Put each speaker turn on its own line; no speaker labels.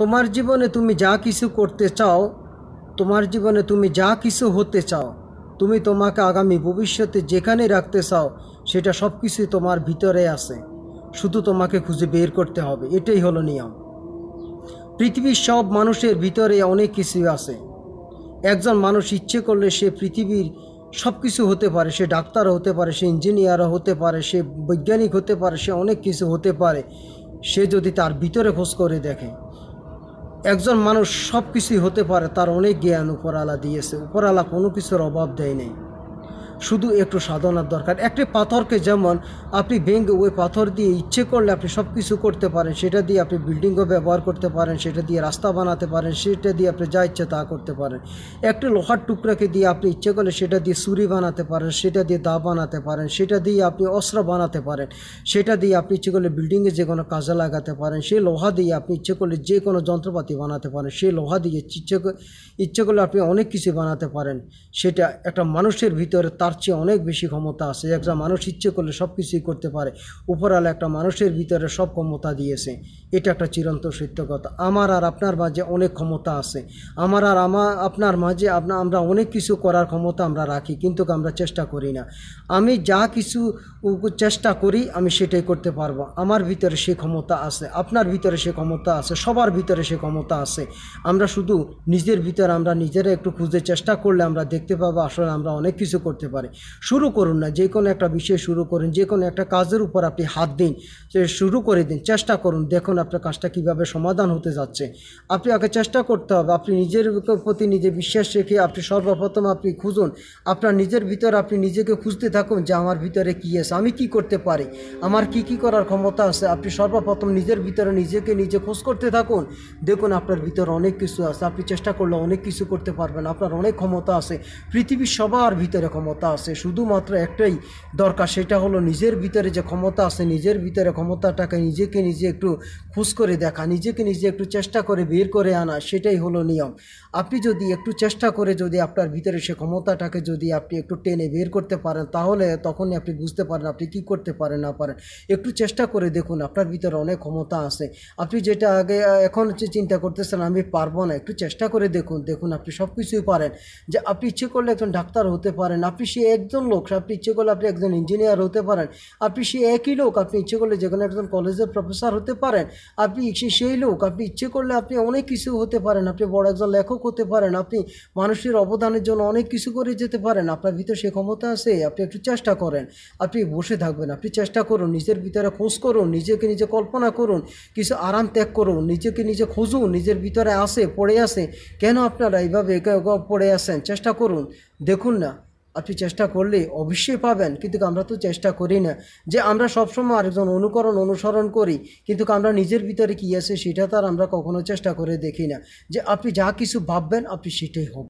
তোমার জীবনে তুমি যা কিছু করতে চাও তোমার জীবনে তুমি যা কিছু হতে চাও তুমি তোমাকে আগামী ভবিষ্যতে যেখানে রাখতে চাও সেটা সব কিছুই তোমার ভিতরে আছে শুধু তোমাকে খুঁজে বের করতে হবে এটাই হলো নিয়ম পৃথিবীর সব মানুষের ভিতরে অনেক কিছুই আছে একজন মানুষ ইচ্ছে করলে সে পৃথিবীর সব কিছু হতে পারে সে ডাক্তার হতে পারে সে ইঞ্জিনিয়ার হতে পারে সে বৈজ্ঞানিক হতে পারে সে অনেক কিছু হতে পারে সে যদি তার ভিতরে খোঁজ করে দেখে একজন মানুষ সব কিছুই হতে পারে তার অনেক জ্ঞান উপরালা দিয়েছে উপরালা কোনো কিছুর অভাব দেয় নেই শুধু একটু সাধনার দরকার একটি পাথরকে যেমন আপনি ভেঙে ওই পাথর দিয়ে ইচ্ছে করলে আপনি সব কিছু করতে পারেন সেটা দিয়ে আপনি বিল্ডিংও ব্যবহার করতে পারেন সেটা দিয়ে রাস্তা বানাতে পারেন সেটা দিয়ে আপনি যা ইচ্ছে তা করতে পারেন একটি লোহার টুকরাকে দিয়ে আপনি ইচ্ছে করলে সেটা দিয়ে সুরি বানাতে পারেন সেটা দিয়ে দা বানাতে পারেন সেটা দিয়ে আপনি অস্ত্র বানাতে পারেন সেটা দিয়ে আপনি ইচ্ছে করলে বিল্ডিংয়ে যে কোনো কাজে লাগাতে পারেন সেই লোহা দিয়ে আপনি ইচ্ছে করলে যে কোনো যন্ত্রপাতি বানাতে পারেন সেই লোহা দিয়ে ইচ্ছে ইচ্ছে করলে আপনি অনেক কিছু বানাতে পারেন সেটা একটা মানুষের ভিতরে তার তার চেয়ে অনেক বেশি ক্ষমতা আছে একটা মানুষ ইচ্ছে করলে সব কিছুই করতে পারে উপরওয়ালা একটা মানুষের ভিতরে সব ক্ষমতা দিয়েছে এটা একটা চিরন্ত সত্য কথা আমার আর আপনার মাঝে অনেক ক্ষমতা আছে আমার আর আমার আপনার মাঝে আপনা আমরা অনেক কিছু করার ক্ষমতা আমরা রাখি কিন্তু আমরা চেষ্টা করি না আমি যা কিছু চেষ্টা করি আমি সেটাই করতে পারবো আমার ভিতরে সে ক্ষমতা আছে আপনার ভিতরে সে ক্ষমতা আছে সবার ভিতরে সে ক্ষমতা আছে আমরা শুধু নিজের ভিতরে আমরা নিজেরা একটু খুঁজে চেষ্টা করলে আমরা দেখতে পাবো আসলে আমরা অনেক কিছু করতে পারি পারে শুরু করুন না যে কোনো একটা বিষয় শুরু করুন যে কোনো একটা কাজের উপর আপনি হাত দিন সে শুরু করে দিন চেষ্টা করুন দেখুন আপনার কাজটা কিভাবে সমাধান হতে যাচ্ছে আপনি আগে চেষ্টা করতে হবে আপনি নিজের প্রতি নিজে বিশ্বাস রেখে আপনি সর্বপ্রথম আপনি খুঁজুন আপনার নিজের ভিতর আপনি নিজেকে খুঁজতে থাকুন যে আমার ভিতরে কী আছে আমি কি করতে পারি আমার কি কি করার ক্ষমতা আছে আপনি সর্বপ্রথম নিজের ভিতরে নিজেকে নিজে খোঁজ করতে থাকুন দেখুন আপনার ভিতরে অনেক কিছু আছে আপনি চেষ্টা করলে অনেক কিছু করতে পারবেন আপনার অনেক ক্ষমতা আছে পৃথিবীর সবার ভিতরে ক্ষমতা আছে শুধুমাত্র একটাই দরকার সেটা হলো নিজের ভিতরে যে ক্ষমতা আছে নিজের ভিতরে ক্ষমতাটাকে নিজেকে নিজে একটু খুশ করে দেখা নিজেকে নিজে একটু চেষ্টা করে বের করে আনা সেটাই হলো নিয়ম আপনি যদি একটু চেষ্টা করে যদি আপনার ভিতরে সে ক্ষমতাটাকে যদি আপনি একটু টেনে বের করতে পারেন তাহলে তখনই আপনি বুঝতে পারেন আপনি কি করতে পারেন না পারেন একটু চেষ্টা করে দেখুন আপনার ভিতরে অনেক ক্ষমতা আছে আপনি যেটা আগে এখন চিন্তা করতেছেন আমি পারবো না একটু চেষ্টা করে দেখুন দেখুন আপনি সব কিছুই পারেন যে আপনি ইচ্ছে করলে একজন ডাক্তার হতে পারেন আপনি সে একজন লোক আপনি ইচ্ছে করলে আপনি একজন ইঞ্জিনিয়ার হতে পারেন আপনি সে একই লোক আপনি ইচ্ছে করলে যে কোনো একজন কলেজের প্রফেসর হতে পারেন আপনি সেই লোক আপনি ইচ্ছে করলে আপনি অনেক কিছু হতে পারেন আপনি বড় একজন লেখক হতে পারেন আপনি মানুষের অবদানের জন্য অনেক কিছু করে যেতে পারেন আপনার ভিতরে সে ক্ষমতা আছে আপনি একটু চেষ্টা করেন আপনি বসে থাকবেন আপনি চেষ্টা করুন নিজের ভিতরে খোঁজ করুন নিজেকে নিজে কল্পনা করুন কিছু আরাম ত্যাগ করুন নিজেকে নিজে খুঁজুন নিজের ভিতরে আসে পড়ে আসে কেন আপনারা এইভাবে পড়ে আসেন চেষ্টা করুন দেখুন না আপনি চেষ্টা করলে অবশ্যই পাবেন কিন্তু আমরা তো চেষ্টা করি না যে আমরা সবসময় আরেকজন অনুকরণ অনুসরণ করি কিন্তু আমরা নিজের ভিতরে কী আছে সেটা তার আমরা কখনো চেষ্টা করে দেখি না যে আপনি যা কিছু ভাববেন আপনি সেটাই হবেন